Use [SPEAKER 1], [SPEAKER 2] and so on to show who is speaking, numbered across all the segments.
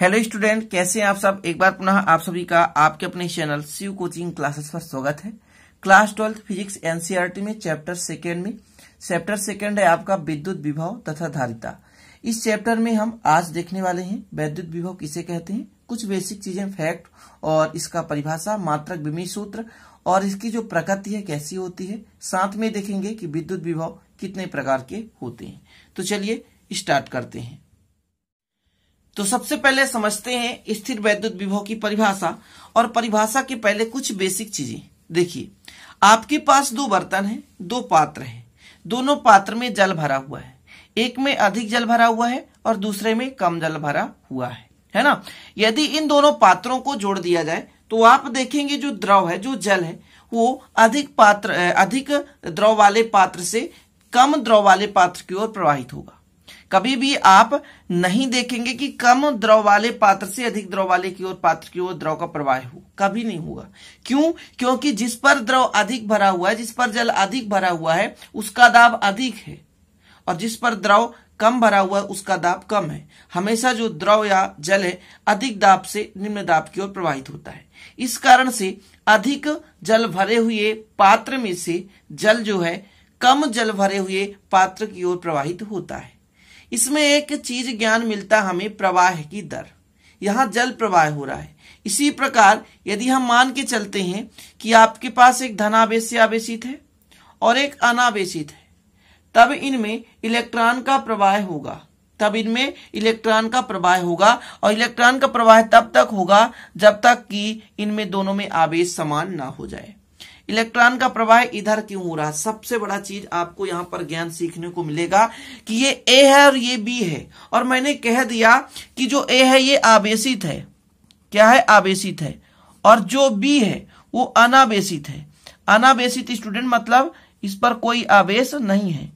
[SPEAKER 1] hello student कैसे हैं आप सब एक बार पुनः आप सभी का आपके अपने चैनल शिव कोचिंग क्लासेस पर स्वागत है क्लास ट्वेल्थ फिजिक्स एनसीईआरटी में चैप्टर सेकेंड में चैप्टर सेकेंड है आपका विद्युत विभाव तथा धारिता इस चैप्टर में हम आज देखने वाले हैं वैद्युत विभव किसे कहते हैं कुछ बेसिक चीजें फैक्ट और इसका परिभाषा मात्रक विमी सूत्र और इसकी जो प्रकृति है कैसी होती है साथ में देखेंगे कि विद्युत विभव कितने प्रकार के होते हैं तो चलिए स्टार्ट करते हैं तो सबसे पहले समझते हैं स्थिर वैद्युत विभव की परिभाषा और परिभाषा के पहले कुछ बेसिक चीजें देखिए आपके पास दो बर्तन हैं दो पात्र हैं दोनों पात्र में जल भरा हुआ है एक में अधिक जल भरा हुआ है और दूसरे में कम जल भरा हुआ है है ना यदि इन दोनों पात्रों को जोड़ दिया जाए तो आप देखेंगे जो द्रव है जो जल है वो अधिक पात्र अधिक द्रव वाले पात्र से कम द्रव वाले पात्र की ओर प्रवाहित होगा कभी भी आप नहीं देखेंगे कि कम द्रव वाले पात्र से अधिक द्रव वाले की ओर पात्र की ओर द्रव का प्रवाह हो कभी नहीं होगा क्यों क्योंकि जिस पर द्रव अधिक भरा हुआ है जिस पर जल अधिक भरा हुआ है उसका दाब अधिक है और जिस पर द्रव कम भरा हुआ है उसका दाब कम है हमेशा जो द्रव या जल है अधिक दाब से निम्न दाब की ओर प्रवाहित होता है इस कारण से अधिक जल भरे हुए पात्र में से जल जो है कम जल भरे हुए पात्र की ओर प्रवाहित होता है इसमें एक चीज ज्ञान मिलता हमें प्रवाह की दर यहाँ जल प्रवाह हो रहा है इसी प्रकार यदि हम मान के चलते हैं कि आपके पास एक धनावेश आवेशित है और एक अनावेशित है तब इनमें इलेक्ट्रॉन का प्रवाह होगा तब इनमें इलेक्ट्रॉन का प्रवाह होगा और इलेक्ट्रॉन का प्रवाह तब तक होगा जब तक कि इनमें दोनों में आवेश समान ना हो जाए इलेक्ट्रॉन का प्रवाह इधर क्यों हो रहा है सबसे बड़ा चीज आपको यहां पर ज्ञान सीखने को मिलेगा कि ये ए है और ये बी है और मैंने कह दिया कि जो ए है ये आवेशित है क्या है आवेशित है और जो बी है वो अनावेशित है अनावेशित स्टूडेंट मतलब इस पर कोई आवेश नहीं है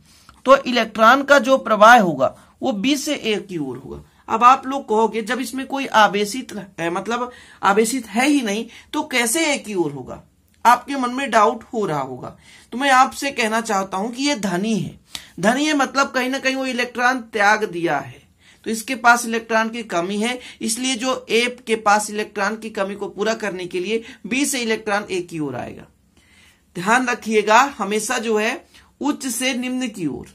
[SPEAKER 1] तो इलेक्ट्रॉन का जो प्रवाह होगा वो बी से ए की ओर होगा अब आप लोग कहोगे जब इसमें कोई आवेशित मतलब आवेशित है ही नहीं तो कैसे ए की ओर होगा आपके मन में डाउट हो रहा होगा तो मैं आपसे कहना चाहता हूं कि यह धनी है धनी है मतलब कहीं ना कहीं वो इलेक्ट्रॉन त्याग दिया है तो इसके पास इलेक्ट्रॉन की कमी है इसलिए जो ए के पास इलेक्ट्रॉन की कमी को पूरा करने के लिए बी से इलेक्ट्रॉन ए की ओर आएगा ध्यान रखिएगा हमेशा जो है उच्च से निम्न की ओर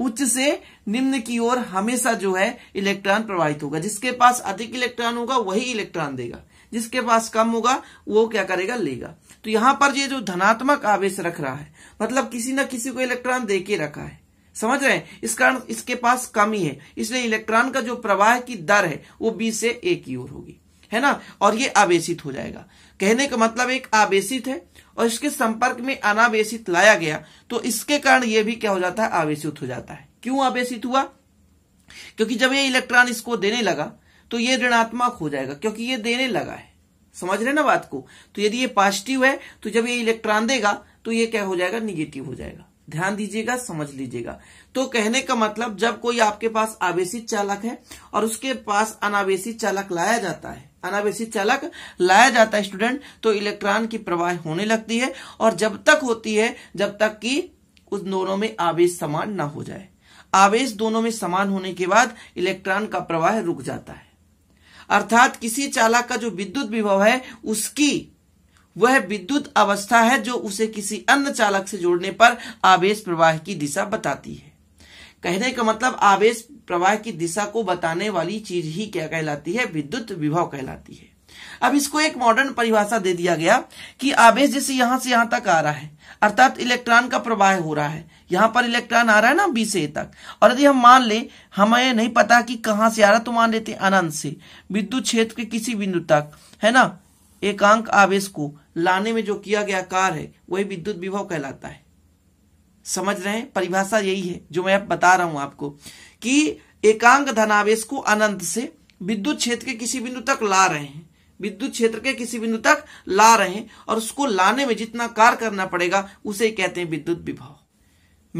[SPEAKER 1] उच्च से निम्न की ओर हमेशा जो है इलेक्ट्रॉन प्रवाहित होगा जिसके पास अधिक इलेक्ट्रॉन होगा वही इलेक्ट्रॉन देगा जिसके पास कम होगा वो क्या करेगा लेगा तो यहां पर ये जो धनात्मक आवेश रख रहा है मतलब किसी ना किसी को इलेक्ट्रॉन दे के रखा है समझ रहे हैं इस कारण इसके पास कम ही है इसलिए इलेक्ट्रॉन का जो प्रवाह की दर है वो बीस से ए की ओर होगी है ना और ये आवेशित हो जाएगा कहने का मतलब एक आवेशित है और इसके संपर्क में अनावेशित लाया गया तो इसके कारण ये भी क्या हो जाता है आवेशित हो जाता है क्यों आवेशित हुआ क्योंकि जब ये इलेक्ट्रॉन इसको देने लगा तो ये ऋणात्मक हो जाएगा क्योंकि ये देने लगा है समझ रहे ना बात को तो यदि ये पॉजिटिव है तो जब ये इलेक्ट्रॉन देगा तो ये क्या हो जाएगा निगेटिव हो जाएगा ध्यान दीजिएगा समझ लीजिएगा तो कहने का मतलब जब कोई आपके पास आवेशित चालक है और उसके पास अनावेशित चालक लाया जाता है अनावेशित चालक लाया जाता है स्टूडेंट तो इलेक्ट्रॉन की प्रवाह होने लगती है और जब तक होती है जब तक कि उस दोनों में आवेश समान ना हो जाए आवेश दोनों में समान होने के बाद इलेक्ट्रॉन का प्रवाह रुक जाता है अर्थात किसी चालक का जो विद्युत विभव है उसकी वह विद्युत अवस्था है जो उसे किसी अन्य चालक से जोड़ने पर आवेश प्रवाह की दिशा बताती है कहने का मतलब आवेश प्रवाह की दिशा को बताने वाली चीज ही क्या कहलाती है विद्युत विभव कहलाती है अब इसको एक मॉडर्न परिभाषा दे दिया गया कि आवेश जैसे यहां से यहां तक आ रहा है अर्थात इलेक्ट्रॉन का प्रवाह हो रहा है यहां पर इलेक्ट्रॉन आ रहा है ना बी से तक और यदि हम मान ले हमें नहीं पता कि कहां से आ रहा तो मान लेते अनंत से विद्युत क्षेत्र के किसी बिंदु तक है ना एकांक आवेश को लाने में जो किया गया कार है वही विद्युत विभव कहलाता है समझ रहे हैं परिभाषा यही है जो मैं बता रहा हूं आपको कि एकांक धनावेश को अनंत से विद्युत क्षेत्र के किसी बिंदु तक ला रहे हैं विद्युत क्षेत्र के किसी बिंदु तक ला रहे हैं और उसको लाने में जितना कार्य करना पड़ेगा उसे कहते हैं विद्युत विभव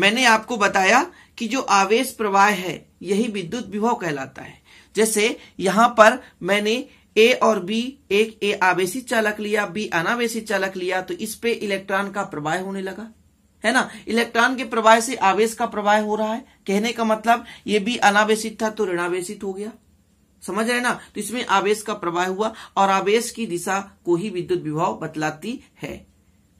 [SPEAKER 1] मैंने आपको बताया कि जो आवेश प्रवाह है यही विद्युत विभव कहलाता है जैसे यहां पर मैंने ए और बी एक ए आवेशी चालक लिया बी अनावेशी चालक लिया तो इस पे इलेक्ट्रॉन का प्रवाह होने लगा है ना इलेक्ट्रॉन के प्रवाह से आवेश का प्रवाह हो रहा है कहने का मतलब ये भी अनावेशित था तो ऋणावेशित हो गया समझ रहे ना तो इसमें आवेश का प्रवाह हुआ और आवेश की दिशा को ही विद्युत विभाव बतलाती है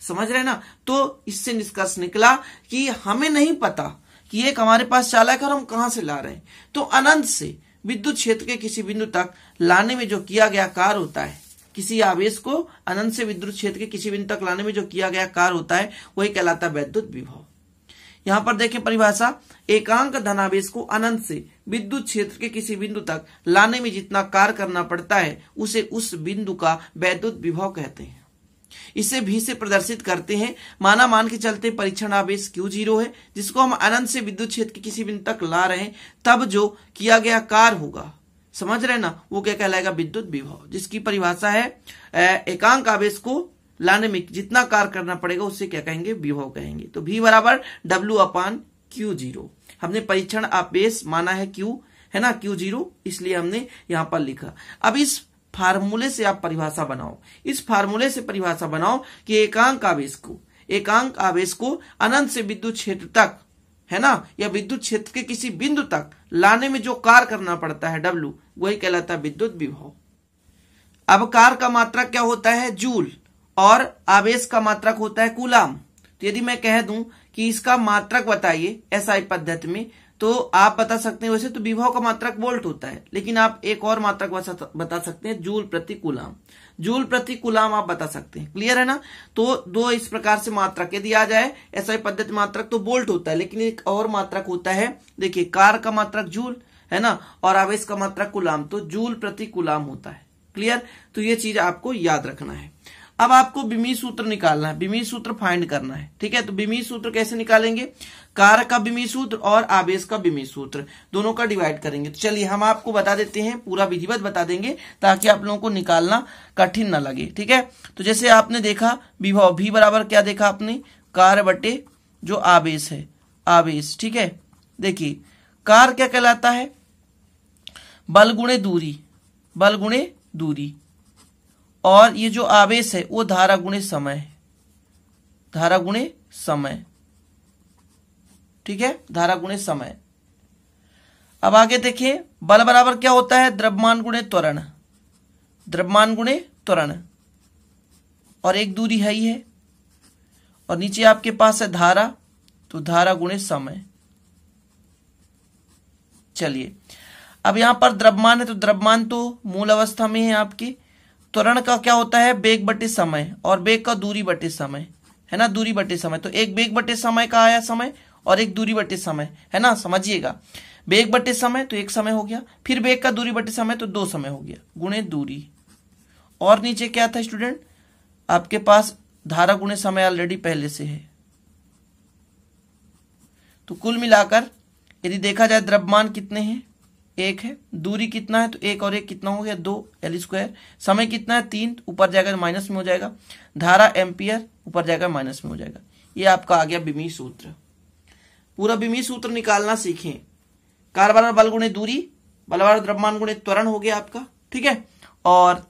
[SPEAKER 1] समझ रहे ना तो इससे निष्कर्ष निकला कि हमें नहीं पता कि एक हमारे पास चालक और हम कहा से ला रहे हैं तो अनंत से विद्युत क्षेत्र के किसी बिंदु तक लाने में जो किया गया कार्य होता है किसी आवेश को अनंत से विद्युत क्षेत्र के किसी बिंदु तक लाने में जो किया गया कार्य होता है वही कहलाता है विद्युत विभव यहां पर देखें परिभाषा एकांक धनावेश को अनंत से विद्युत क्षेत्र के किसी बिंदु तक लाने में जितना कार्य करना पड़ता है उसे उस बिंदु का वैद्युत विभव कहते हैं इसे भी से प्रदर्शित करते हैं माना मान के चलते परीक्षण आवेश क्यू जीरो है जिसको हम अनंत से विद्युत क्षेत्र के किसी बिंदु तक ला रहे हैं तब जो किया गया कार होगा समझ रहे ना वो क्या कहलाएगा विद्युत विभव जिसकी परिभाषा है एकांक आवेश को लाने में जितना कार्य करना पड़ेगा उससे क्या कहेंगे विभव कहेंगे तो भी बराबर डब्ल्यू अपान क्यू जीरो हमने परीक्षण आपेश माना है क्यू है ना क्यू जीरो इसलिए हमने यहां पर लिखा अब इस फार्मूले से आप परिभाषा बनाओ इस फार्मूले से परिभाषा बनाओ कि एकांक आवेश को एकांक आवेश को अनंत से विद्युत क्षेत्र तक है ना या विद्युत क्षेत्र के किसी बिंदु तक लाने में जो कार्य करना पड़ता है डब्ल्यू वही कहलाता है विद्युत विभव अब कार का मात्रक क्या होता है जूल और आवेश का मात्रक होता है कुलाम तो यदि मैं कह दूं कि इसका मात्रक बताइए एसआई पद्धति में तो आप बता सकते हैं वैसे तो विभव का मात्रक वोल्ट होता है लेकिन आप एक और मात्रक बता सकते हैं जूल प्रति कुलाम जूल प्रति कुलाम आप बता सकते हैं क्लियर है ना तो दो इस प्रकार से मात्रक यदि आ जाए ऐसा पद्धति मात्रक तो बोल्ट होता है लेकिन एक और मात्रक होता है देखिए कार का मात्रक जूल है ना और आवेश का मात्रक कुलाम तो जूल प्रति कुलाम होता है क्लियर तो ये चीज आपको याद रखना है अब आपको बिमी सूत्र निकालना है बिमी सूत्र फाइंड करना है ठीक है तो बिमी सूत्र कैसे निकालेंगे कारक का बिमी सूत्र और आवेश का बिमी सूत्र दोनों का डिवाइड करेंगे तो चलिए हम आपको बता देते हैं पूरा विधिवत बता देंगे ताकि आप लोगों को निकालना कठिन ना लगे ठीक है तो जैसे आपने देखा विभव भी बराबर क्या देखा आपने कार बटे जो आवेश है आवेश ठीक है देखिए कार क्या कहलाता है बल गुणे दूरी बल गुणे दूरी और ये जो आवेश है वो धारा गुणे समय धारा गुणे समय ठीक है धारा गुणे समय अब आगे देखिए बल बराबर क्या होता है द्रव्यमान गुणे त्वरण द्रव्यमान गुणे त्वरण और एक दूरी है ही है और नीचे आपके पास है धारा तो धारा गुणे समय चलिए अब यहां पर द्रव्यमान है तो द्रव्यमान तो मूल अवस्था में है आपकी त्वरण का क्या होता है बेग बटे समय और बेग का दूरी बटे समय है ना दूरी बटे समय तो एक बेग बटे समय का आया समय और एक दूरी बटे समय है ना समझिएगा बेग बटे समय तो एक समय हो गया फिर बेग का दूरी बटे समय तो दो समय हो गया गुणे दूरी और नीचे क्या था स्टूडेंट आपके पास धारा गुणे समय ऑलरेडी पहले से है तो कुल मिलाकर यदि देखा जाए द्रव्यमान कितने हैं एक है दूरी कितना है तो एक और एक कितना हो गया दो एल स्क्वायर समय कितना है तीन ऊपर जाएगा माइनस तो में हो जाएगा धारा एम्पियर ऊपर जाएगा माइनस तो में हो जाएगा ये आपका आ गया बिमी सूत्र पूरा बिमी सूत्र निकालना सीखें कार्बन बल गुणे दूरी बलवार द्रव्यमान गुणे त्वरण हो गया आपका ठीक है और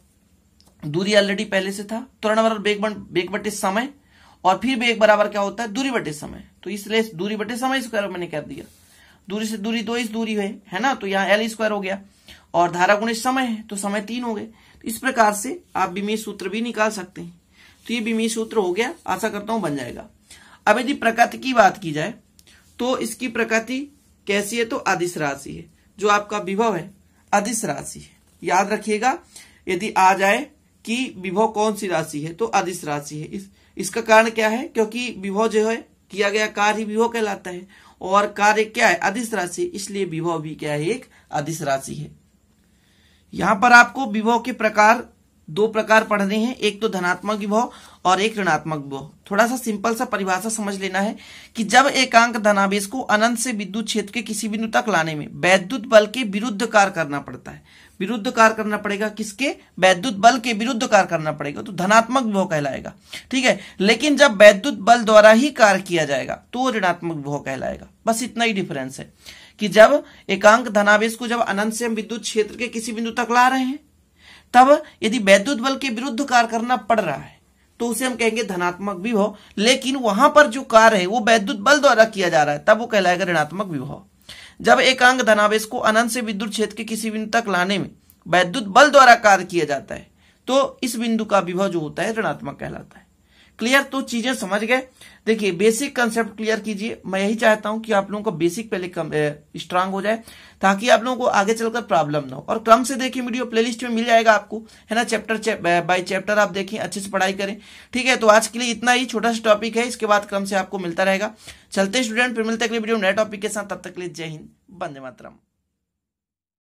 [SPEAKER 1] दूरी ऑलरेडी पहले से था त्वरण बेग बटे समय और फिर बेग बराबर क्या होता है दूरी बटे समय तो इसलिए दूरी बटे समय स्क्वायर मैंने कर दिया दूरी से दूरी दो इस दूरी है है ना तो यहाँ एल स्क्वायर हो गया और धारा गुणित समय है तो समय तीन हो गए तो इस प्रकार से आप बीमी सूत्र भी निकाल सकते हैं तो ये बीमी सूत्र हो गया आशा करता हूं बन जाएगा अब यदि प्रकृति की बात की जाए तो इसकी प्रकृति कैसी है तो अधिस राशि है जो आपका विभव है अधिस राशि है याद रखिएगा यदि आ जाए कि विभव कौन सी राशि है तो अधिस राशि है इस, इसका कारण क्या है क्योंकि विभव जो है किया गया कार्य विभव कहलाता है और कार्य क्या है अधिस राशि इसलिए विभव भी क्या है एक अधिस राशि है यहां पर आपको विभव के प्रकार दो प्रकार पढ़ने हैं एक तो धनात्मक विभव और एक ऋणात्मक विभव थोड़ा सा सिंपल सा परिभाषा समझ लेना है कि जब एकांक धनावेश को अनंत से विद्युत क्षेत्र के किसी बिंदु तक लाने में वैद्युत बल के विरुद्ध कार्य करना पड़ता है विरुद्ध कार्य करना पड़ेगा किसके वैद्युत बल के विरुद्ध कार्य करना पड़ेगा तो धनात्मक विभव कहलाएगा ठीक है लेकिन जब वैद्युत बल द्वारा ही कार्य किया जाएगा तो ऋणात्मक विभव कहलाएगा बस इतना ही डिफरेंस है कि जब एकांक धनावेश को जब अनंत से हम विद्युत क्षेत्र के किसी बिंदु तक ला रहे हैं तब यदि वैद्युत बल के विरुद्ध कार्य करना पड़ रहा है तो उसे हम कहेंगे धनात्मक विभव लेकिन वहां पर जो कार्य है वो वैद्युत बल द्वारा किया जा रहा है तब वो कहलाएगा ऋणात्मक विभव जब एकांग धनावेश को अनंत से विद्युत क्षेत्र के किसी बिंदु तक लाने में वैद्युत बल द्वारा कार्य किया जाता है तो इस बिंदु का विभव जो होता है ऋणात्मक कहलाता है क्लियर तो चीजें समझ गए देखिए बेसिक कंसेप्ट क्लियर कीजिए मैं यही चाहता हूं कि आप लोगों का बेसिक पहले स्ट्रांग हो जाए ताकि आप लोगों को आगे चलकर प्रॉब्लम ना हो और क्रम से देखिए वीडियो प्लेलिस्ट में मिल जाएगा आपको है ना चैप्टर बाय चैप्टर आप देखिए अच्छे से पढ़ाई करें ठीक है तो आज के लिए इतना ही छोटा सा टॉपिक है इसके बाद क्रम से आपको मिलता रहेगा चलते स्टूडेंट फिर मिलते अगले वीडियो नए टॉपिक के साथ तब तक लिए जय हिंद बंदे मातरम